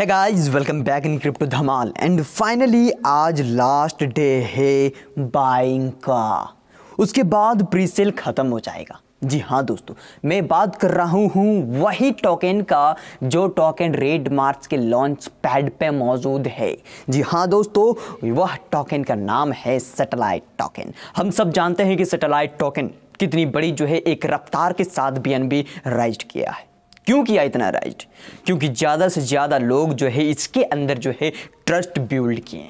है guys welcome back in crypto धमाल and finally आज लास्ट डे है बाइंग का उसके बाद प्री सेल ख़त्म हो जाएगा जी हाँ दोस्तों मैं बात कर रहा हूँ वही टोकन का जो टोकन रेड मार्च के लॉन्च पैड पे मौजूद है जी हाँ दोस्तों वह टोकन का नाम है सैटेलाइट टोकन हम सब जानते हैं कि सैटेलाइट टोकन कितनी बड़ी जो है एक रफ्तार के साथ बी राइज किया है क्यों किया इतना राइट क्योंकि ज़्यादा से ज़्यादा लोग जो है इसके अंदर जो है ट्रस्ट बिल्ड किए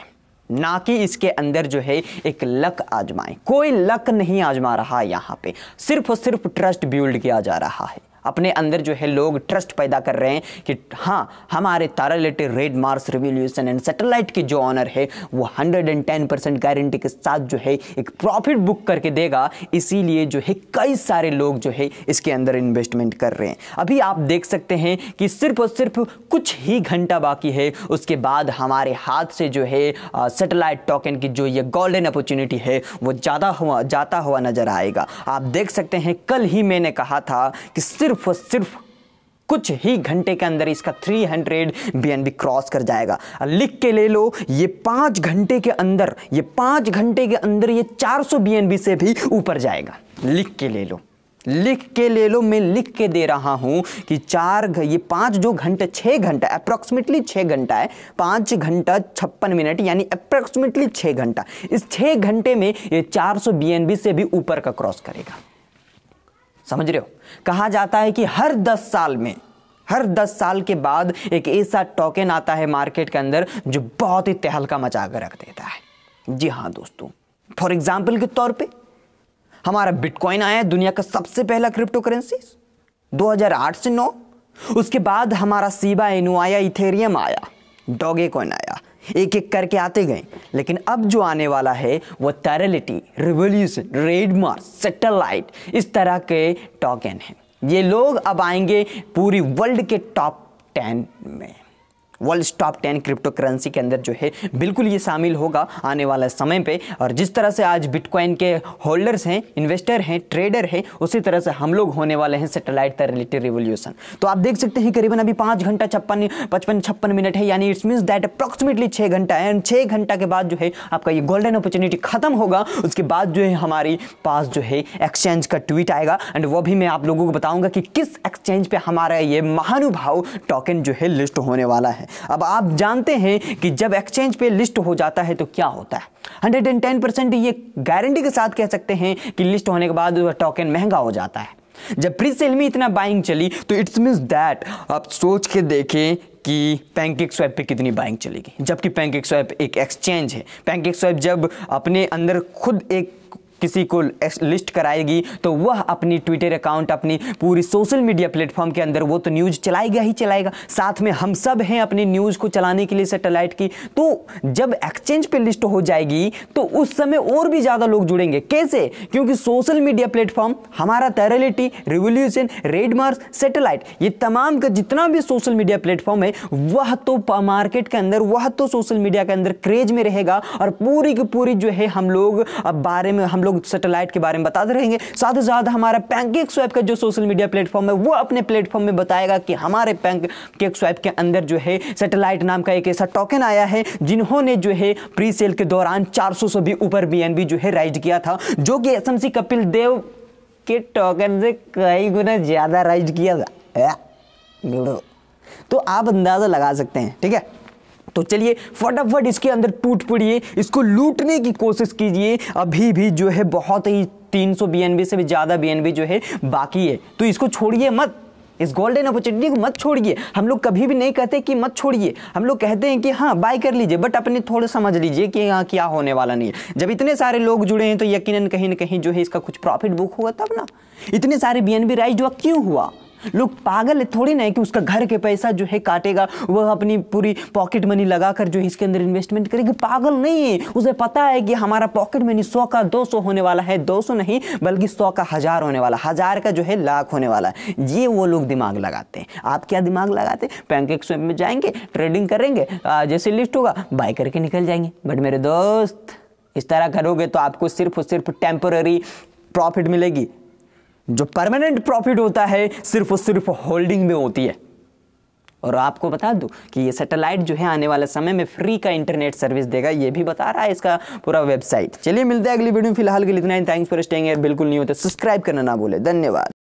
ना कि इसके अंदर जो है एक लक आजमाएं कोई लक नहीं आजमा रहा यहाँ पे सिर्फ और सिर्फ ट्रस्ट बिल्ड किया जा रहा है अपने अंदर जो है लोग ट्रस्ट पैदा कर रहे हैं कि हाँ हमारे तारा related red Mars revolution and satellite की जो ऑनर है वो 110 परसेंट गारंटी के साथ जो है एक प्रॉफिट बुक करके देगा इसीलिए जो है कई सारे लोग जो है इसके अंदर इन्वेस्टमेंट कर रहे हैं अभी आप देख सकते हैं कि सिर्फ और सिर्फ कुछ ही घंटा बाकी है उसके बाद हमारे हाथ से जो है सेटेलाइट टोकन की जो ये गोल्डन अपॉर्चुनिटी है वो ज़्यादा हुआ जाता हुआ नज़र आएगा आप देख सकते हैं कल ही मैंने कहा था कि सिर्फ सिर्फ और सिर्फ कुछ ही घंटे के अंदर इसका 300 हंड्रेड बी क्रॉस कर जाएगा लिख के ले लो ये पांच घंटे के अंदर ये पांच घंटे के अंदर ये 400 सौ से भी ऊपर जाएगा लिख के ले लो लिख के ले लो मैं लिख के दे रहा हूं कि चार ये पांच जो घंटे छह घंटा अप्रोक्सीमेटली छह घंटा है पांच घंटा छप्पन मिनट यानी अप्रोक्सीमेटली छह घंटा इस छह घंटे में ये 400 सौ से भी ऊपर का क्रॉस करेगा समझ रहे हो कहा जाता है कि हर दस साल में हर दस साल के बाद एक ऐसा टोकन आता है मार्केट के अंदर जो बहुत ही तहलका मचा कर रख देता है जी हाँ दोस्तों फॉर एग्जाम्पल के तौर पे हमारा बिटकॉइन आया दुनिया का सबसे पहला क्रिप्टो करेंसी 2008 से 9 उसके बाद हमारा सीबा इनू आया इथेरियम आया डॉगे कॉइन आया एक एक करके आते गए लेकिन अब जो आने वाला है वो तरलिटी रिवोल्यूशन रेडमार्क सेटेलाइट इस तरह के टॉकन हैं ये लोग अब आएंगे पूरी वर्ल्ड के टॉप टेन में world top ten cryptocurrency के अंदर जो है बिल्कुल ये शामिल होगा आने वाला समय पे और जिस तरह से आज बिटकॉइन के होल्डर्स हैं इन्वेस्टर हैं ट्रेडर हैं उसी तरह से हम लोग होने वाले हैं सेटेलाइट का रिलेटेड रिवोल्यूशन तो आप देख सकते हैं करीबन अभी पाँच घंटा छप्पन पचपन छप्पन मिनट है यानी इट्स मीन्स दैट अप्रॉक्सीमेटली छः घंटा एंड छः घंटा के बाद जो है आपका ये गोल्डन अपॉर्चुनिटी खत्म होगा उसके बाद जो है हमारे पास जो है एक्सचेंज का ट्वीट आएगा एंड वो भी मैं आप लोगों को बताऊँगा कि किस एक्सचेंज पर हमारा ये महानुभाव टोकन जो है लिस्ट होने वाला है अब आप जानते हैं कि जब एक्सचेंज पे लिस्ट हो जाता है तो क्या होता है 110 परसेंट ये गारंटी के साथ कह सकते हैं कि लिस्ट होने के बाद टोकन महंगा हो जाता है जब प्री सेल में इतना बाइंग चली तो इट्स मीन्स दैट आप सोच के देखें कि पैंकेक स्वैप पे कितनी बाइंग चलेगी जबकि पैंकेक स्वैप एक एक्सचेंज है पैंकेक स्वैप जब अपने अंदर खुद एक किसी को लिस्ट कराएगी तो वह अपनी ट्विटर अकाउंट अपनी पूरी सोशल मीडिया प्लेटफॉर्म के अंदर वो तो न्यूज़ चलाएगा ही चलाएगा साथ में हम सब हैं अपनी न्यूज़ को चलाने के लिए सेटेलाइट की तो जब एक्सचेंज पे लिस्ट हो जाएगी तो उस समय और भी ज़्यादा लोग जुड़ेंगे कैसे क्योंकि सोशल मीडिया प्लेटफॉर्म हमारा तैरलिटी रिवोल्यूशन रेडमार्स सेटेलाइट ये तमाम का जितना भी सोशल मीडिया प्लेटफॉर्म है वह तो मार्केट के अंदर वह तो सोशल मीडिया के अंदर क्रेज में रहेगा और पूरी की पूरी जो है हम लोग बारे में हम लोग लोग सेटेलाइट के बारे में बताते रहेंगे साथ ही साथ हमारा पैंकेक स्वैप का जो सोशल मीडिया प्लेटफॉर्म है वो अपने प्लेटफॉर्म में बताएगा कि हमारे पैंकेक स्वैप के अंदर जो है सेटेलाइट नाम का एक ऐसा टोकन आया है जिन्होंने जो है प्री सेल के दौरान चार से भी ऊपर बी जो है राइज किया था जो कि एस कपिल देव के टोकन से कई गुना ज़्यादा राइज किया था तो आप अंदाज़ा लगा सकते हैं ठीक है तो चलिए फटाफट इसके अंदर टूट पड़िए इसको लूटने की कोशिश कीजिए अभी भी जो है बहुत ही तीन सौ से भी ज़्यादा बी जो है बाकी है तो इसको छोड़िए मत इस गोल्डन अपॉर्चुनिटी को मत छोड़िए हम लोग कभी भी नहीं कहते कि मत छोड़िए हम लोग कहते हैं कि हाँ बाय कर लीजिए बट अपने थोड़ा समझ लीजिए कि यहाँ क्या होने वाला नहीं है जब इतने सारे लोग जुड़े हैं तो यकीन कहीं ना कहीं जो है इसका कुछ प्रॉफिट बुक होगा तब ना इतने सारे बी एन बी राइज हुआ क्यों हुआ लोग पागल है थोड़ी ना है कि उसका घर के पैसा जो है काटेगा वह अपनी पूरी पॉकेट मनी लगा कर जो इसके अंदर इन्वेस्टमेंट करेगी पागल नहीं है उसे पता है कि हमारा पॉकेट मनी सौ का दो सौ होने वाला है दो सौ नहीं बल्कि सौ का हज़ार होने वाला हज़ार का जो है लाख होने वाला है ये वो लोग दिमाग लगाते हैं आप क्या दिमाग लगाते हैं पैंकेक स्वेप में जाएंगे ट्रेडिंग करेंगे जैसे लिस्ट होगा बाय करके निकल जाएंगे बट मेरे दोस्त इस तरह करोगे तो आपको सिर्फ और सिर्फ टेम्पररी प्रॉफिट मिलेगी जो परमानेंट प्रॉफिट होता है सिर्फ और सिर्फ होल्डिंग में होती है और आपको बता दूं कि ये सैटेलाइट जो है आने वाले समय में फ्री का इंटरनेट सर्विस देगा ये भी बता रहा है इसका पूरा वेबसाइट चलिए मिलते हैं अगली वीडियो में फिलहाल के लिए इतना ही थैंक्स फॉर स्टेइंग बिल्कुल नहीं होता सब्सक्राइब करना ना भूले धन्यवाद